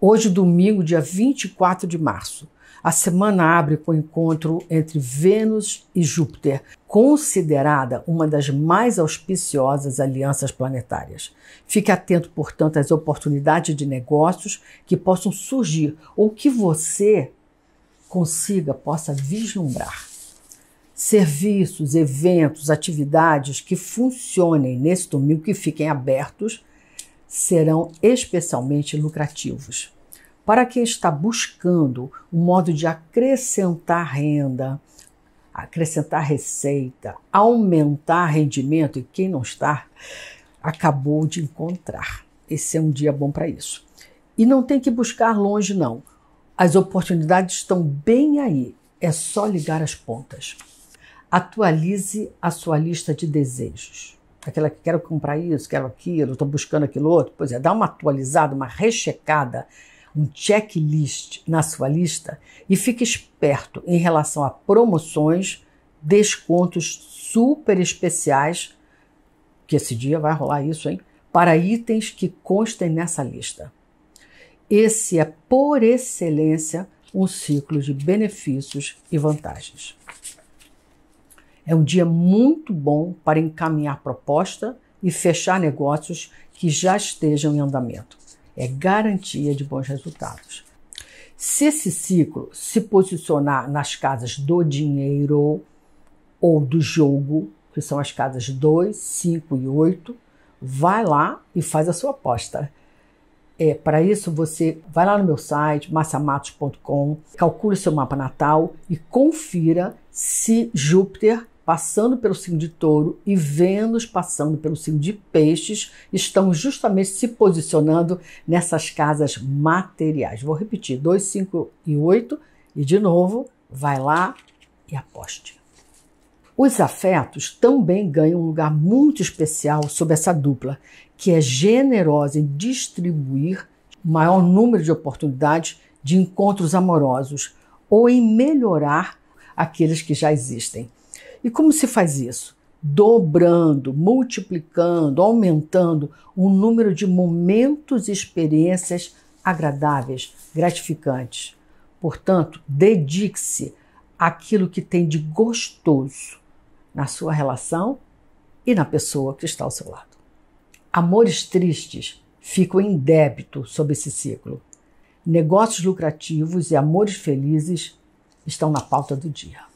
Hoje, domingo, dia 24 de março. A semana abre com o encontro entre Vênus e Júpiter, considerada uma das mais auspiciosas alianças planetárias. Fique atento, portanto, às oportunidades de negócios que possam surgir ou que você consiga, possa vislumbrar. Serviços, eventos, atividades que funcionem nesse domingo, que fiquem abertos, serão especialmente lucrativos. Para quem está buscando um modo de acrescentar renda, acrescentar receita, aumentar rendimento, e quem não está, acabou de encontrar. Esse é um dia bom para isso. E não tem que buscar longe, não. As oportunidades estão bem aí. É só ligar as pontas. Atualize a sua lista de desejos. Aquela que quero comprar isso, quero aquilo, estou buscando aquilo outro. Pois é, dá uma atualizada, uma rechecada um checklist na sua lista e fique esperto em relação a promoções, descontos super especiais, que esse dia vai rolar isso, hein? Para itens que constem nessa lista. Esse é, por excelência, um ciclo de benefícios e vantagens. É um dia muito bom para encaminhar proposta e fechar negócios que já estejam em andamento é garantia de bons resultados. Se esse ciclo se posicionar nas casas do dinheiro ou do jogo, que são as casas 2, 5 e 8, vai lá e faz a sua aposta. É, Para isso, você vai lá no meu site, massamatos.com, calcule seu mapa natal e confira se Júpiter passando pelo signo de touro e Vênus passando pelo signo de peixes, estão justamente se posicionando nessas casas materiais. Vou repetir: 2, 5 e 8, e de novo, vai lá e aposte. Os afetos também ganham um lugar muito especial sob essa dupla, que é generosa em distribuir maior número de oportunidades de encontros amorosos ou em melhorar aqueles que já existem. E como se faz isso? Dobrando, multiplicando, aumentando o número de momentos e experiências agradáveis, gratificantes. Portanto, dedique-se àquilo que tem de gostoso na sua relação e na pessoa que está ao seu lado. Amores tristes ficam em débito sob esse ciclo. Negócios lucrativos e amores felizes estão na pauta do dia.